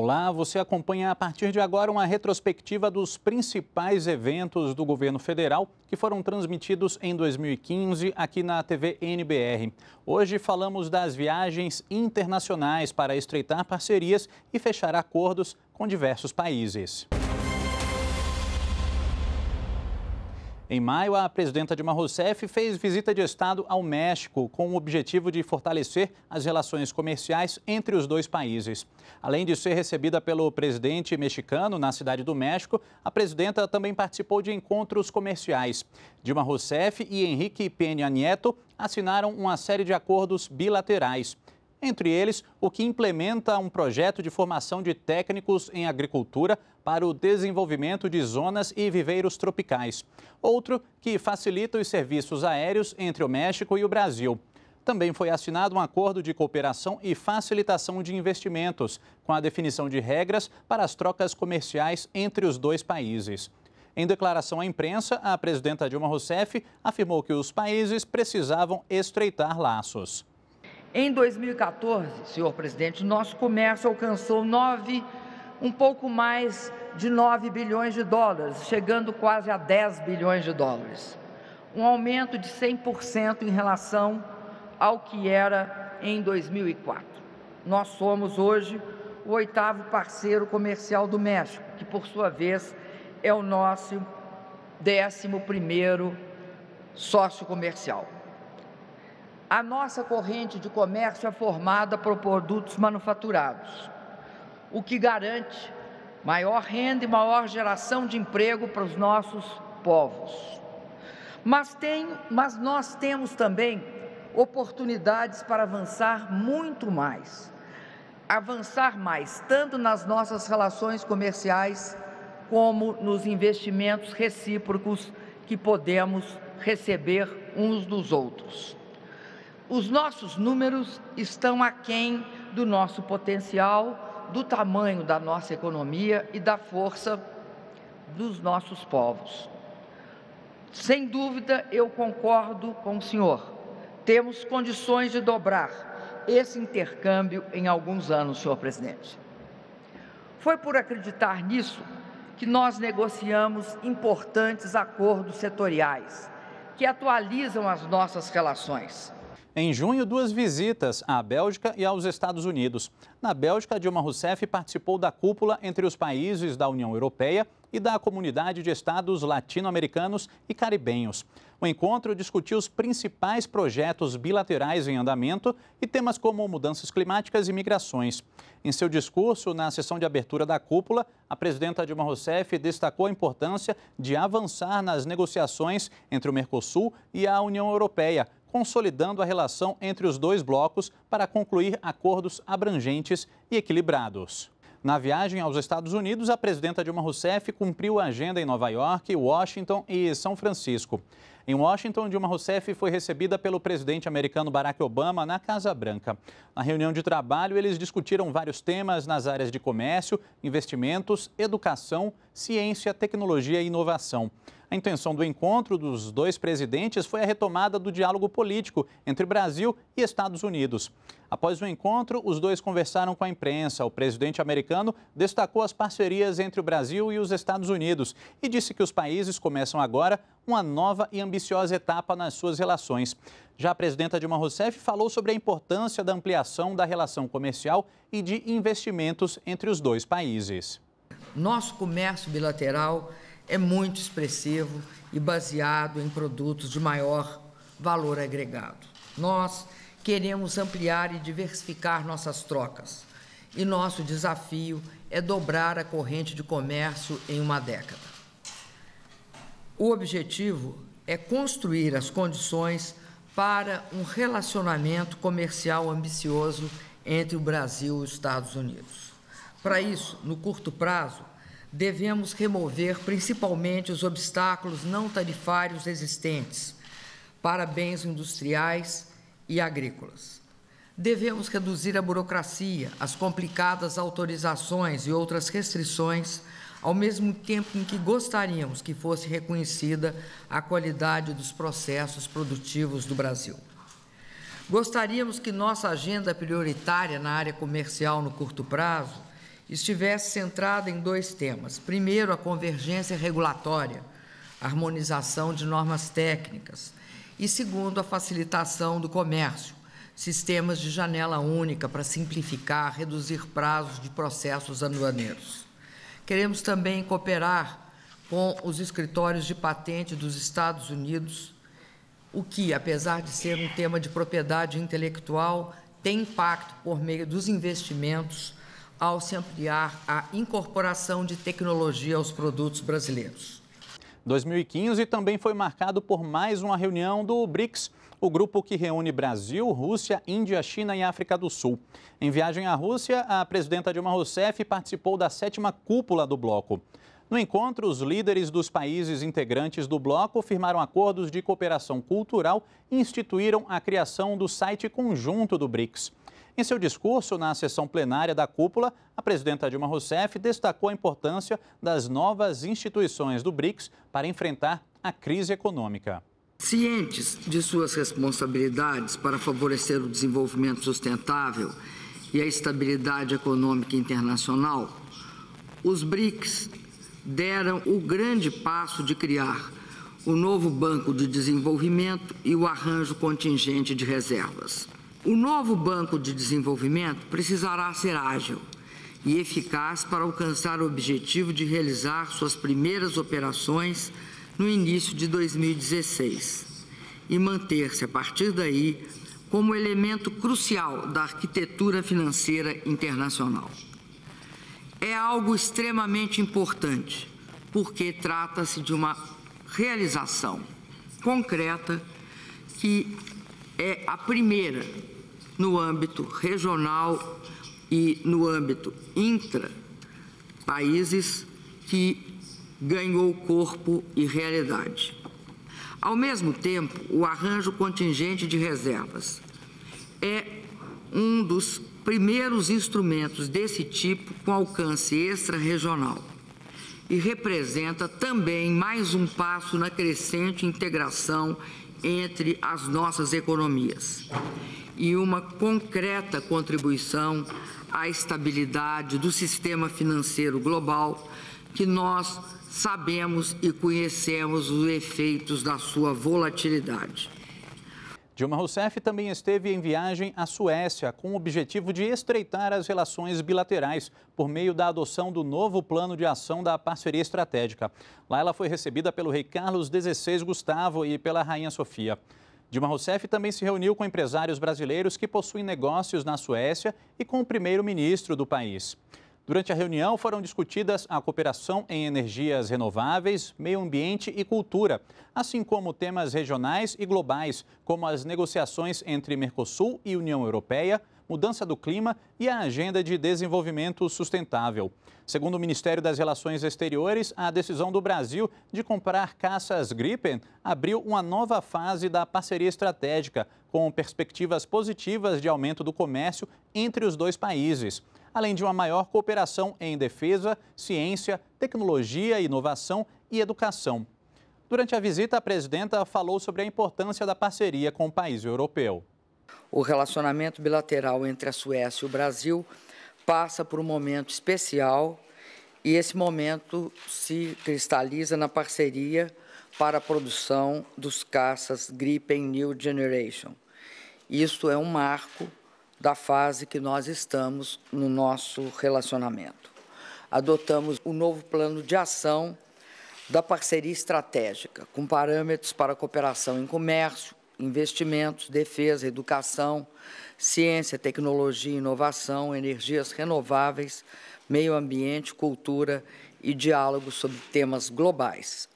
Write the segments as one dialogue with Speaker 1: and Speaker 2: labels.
Speaker 1: Olá, você acompanha a partir de agora uma retrospectiva dos principais eventos do governo federal que foram transmitidos em 2015 aqui na TV NBR. Hoje falamos das viagens internacionais para estreitar parcerias e fechar acordos com diversos países. Em maio, a presidenta Dilma Rousseff fez visita de Estado ao México com o objetivo de fortalecer as relações comerciais entre os dois países. Além de ser recebida pelo presidente mexicano na cidade do México, a presidenta também participou de encontros comerciais. Dilma Rousseff e Henrique Peña Nieto assinaram uma série de acordos bilaterais entre eles o que implementa um projeto de formação de técnicos em agricultura para o desenvolvimento de zonas e viveiros tropicais. Outro que facilita os serviços aéreos entre o México e o Brasil. Também foi assinado um acordo de cooperação e facilitação de investimentos, com a definição de regras para as trocas comerciais entre os dois países. Em declaração à imprensa, a presidenta Dilma Rousseff afirmou que os países precisavam estreitar laços. Em 2014, senhor presidente, nosso comércio alcançou 9, um
Speaker 2: pouco mais de 9 bilhões de dólares, chegando quase a 10 bilhões de dólares. Um aumento de 100% em relação ao que era em 2004. Nós somos hoje o oitavo parceiro comercial do México, que por sua vez é o nosso décimo primeiro sócio comercial. A nossa corrente de comércio é formada por produtos manufaturados, o que garante maior renda e maior geração de emprego para os nossos povos. Mas, tem, mas nós temos também oportunidades para avançar muito mais avançar mais, tanto nas nossas relações comerciais, como nos investimentos recíprocos que podemos receber uns dos outros. Os nossos números estão aquém do nosso potencial, do tamanho da nossa economia e da força dos nossos povos. Sem dúvida, eu concordo com o senhor. Temos condições de dobrar esse intercâmbio em alguns anos, senhor presidente. Foi por acreditar nisso que nós negociamos importantes acordos setoriais
Speaker 1: que atualizam as nossas relações em junho, duas visitas à Bélgica e aos Estados Unidos. Na Bélgica, Dilma Rousseff participou da cúpula entre os países da União Europeia e da Comunidade de Estados Latino-Americanos e Caribenhos. O encontro discutiu os principais projetos bilaterais em andamento e temas como mudanças climáticas e migrações. Em seu discurso na sessão de abertura da cúpula, a presidenta Dilma Rousseff destacou a importância de avançar nas negociações entre o Mercosul e a União Europeia consolidando a relação entre os dois blocos para concluir acordos abrangentes e equilibrados. Na viagem aos Estados Unidos, a presidenta Dilma Rousseff cumpriu a agenda em Nova York, Washington e São Francisco. Em Washington, Dilma Rousseff foi recebida pelo presidente americano Barack Obama na Casa Branca. Na reunião de trabalho, eles discutiram vários temas nas áreas de comércio, investimentos, educação, ciência, tecnologia e inovação. A intenção do encontro dos dois presidentes foi a retomada do diálogo político entre Brasil e Estados Unidos. Após o encontro, os dois conversaram com a imprensa. O presidente americano destacou as parcerias entre o Brasil e os Estados Unidos e disse que os países começam agora uma nova e ambiciosa etapa nas suas relações. Já a presidenta Dilma Rousseff falou sobre a importância da ampliação da relação comercial e de investimentos entre os dois países.
Speaker 2: Nosso comércio bilateral é muito expressivo e baseado em produtos de maior valor agregado. Nós queremos ampliar e diversificar nossas trocas. E nosso desafio é dobrar a corrente de comércio em uma década. O objetivo é construir as condições para um relacionamento comercial ambicioso entre o Brasil e os Estados Unidos. Para isso, no curto prazo, devemos remover principalmente os obstáculos não tarifários existentes para bens industriais e agrícolas. Devemos reduzir a burocracia, as complicadas autorizações e outras restrições ao mesmo tempo em que gostaríamos que fosse reconhecida a qualidade dos processos produtivos do Brasil. Gostaríamos que nossa agenda prioritária na área comercial no curto prazo estivesse centrada em dois temas. Primeiro, a convergência regulatória, harmonização de normas técnicas. E segundo, a facilitação do comércio, sistemas de janela única para simplificar, reduzir prazos de processos anuaneiros. Queremos também cooperar com os escritórios de patente dos Estados Unidos, o que, apesar de ser um tema de propriedade intelectual, tem impacto por meio dos investimentos ao se ampliar a incorporação
Speaker 1: de tecnologia aos produtos brasileiros. 2015 também foi marcado por mais uma reunião do BRICS, o grupo que reúne Brasil, Rússia, Índia, China e África do Sul. Em viagem à Rússia, a presidenta Dilma Rousseff participou da sétima cúpula do bloco. No encontro, os líderes dos países integrantes do bloco firmaram acordos de cooperação cultural e instituíram a criação do site conjunto do BRICS. Em seu discurso na sessão plenária da cúpula, a presidenta Dilma Rousseff destacou a importância das novas instituições do BRICS para enfrentar a crise econômica.
Speaker 2: Cientes de suas responsabilidades para favorecer o desenvolvimento sustentável e a estabilidade econômica internacional, os BRICS deram o grande passo de criar o novo Banco de Desenvolvimento e o arranjo contingente de reservas. O novo Banco de Desenvolvimento precisará ser ágil e eficaz para alcançar o objetivo de realizar suas primeiras operações no início de 2016 e manter-se a partir daí como elemento crucial da arquitetura financeira internacional. É algo extremamente importante, porque trata-se de uma realização concreta que é a primeira no âmbito regional e no âmbito intra países que ganhou corpo e realidade. Ao mesmo tempo, o arranjo contingente de reservas é um dos primeiros instrumentos desse tipo com alcance extra-regional e representa também mais um passo na crescente integração entre as nossas economias e uma concreta contribuição à estabilidade do sistema financeiro global que nós sabemos e conhecemos os efeitos da
Speaker 1: sua volatilidade. Dilma Rousseff também esteve em viagem à Suécia com o objetivo de estreitar as relações bilaterais por meio da adoção do novo plano de ação da parceria estratégica. Lá ela foi recebida pelo rei Carlos XVI Gustavo e pela rainha Sofia. Dilma Rousseff também se reuniu com empresários brasileiros que possuem negócios na Suécia e com o primeiro-ministro do país. Durante a reunião foram discutidas a cooperação em energias renováveis, meio ambiente e cultura, assim como temas regionais e globais, como as negociações entre Mercosul e União Europeia, mudança do clima e a agenda de desenvolvimento sustentável. Segundo o Ministério das Relações Exteriores, a decisão do Brasil de comprar caças Gripen abriu uma nova fase da parceria estratégica, com perspectivas positivas de aumento do comércio entre os dois países além de uma maior cooperação em defesa, ciência, tecnologia, inovação e educação. Durante a visita, a presidenta falou sobre a importância da parceria com o país europeu. O relacionamento
Speaker 2: bilateral entre a Suécia e o Brasil passa por um momento especial e esse momento se cristaliza na parceria para a produção dos caças Gripen New Generation. Isso é um marco da fase que nós estamos no nosso relacionamento. Adotamos o um novo plano de ação da parceria estratégica, com parâmetros para cooperação em comércio, investimentos, defesa, educação, ciência, tecnologia, inovação, energias renováveis, meio ambiente, cultura
Speaker 1: e diálogo sobre temas globais.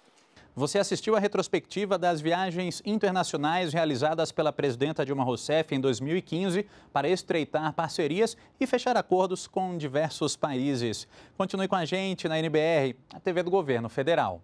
Speaker 1: Você assistiu à retrospectiva das viagens internacionais realizadas pela presidenta Dilma Rousseff em 2015 para estreitar parcerias e fechar acordos com diversos países. Continue com a gente na NBR, a TV do Governo Federal.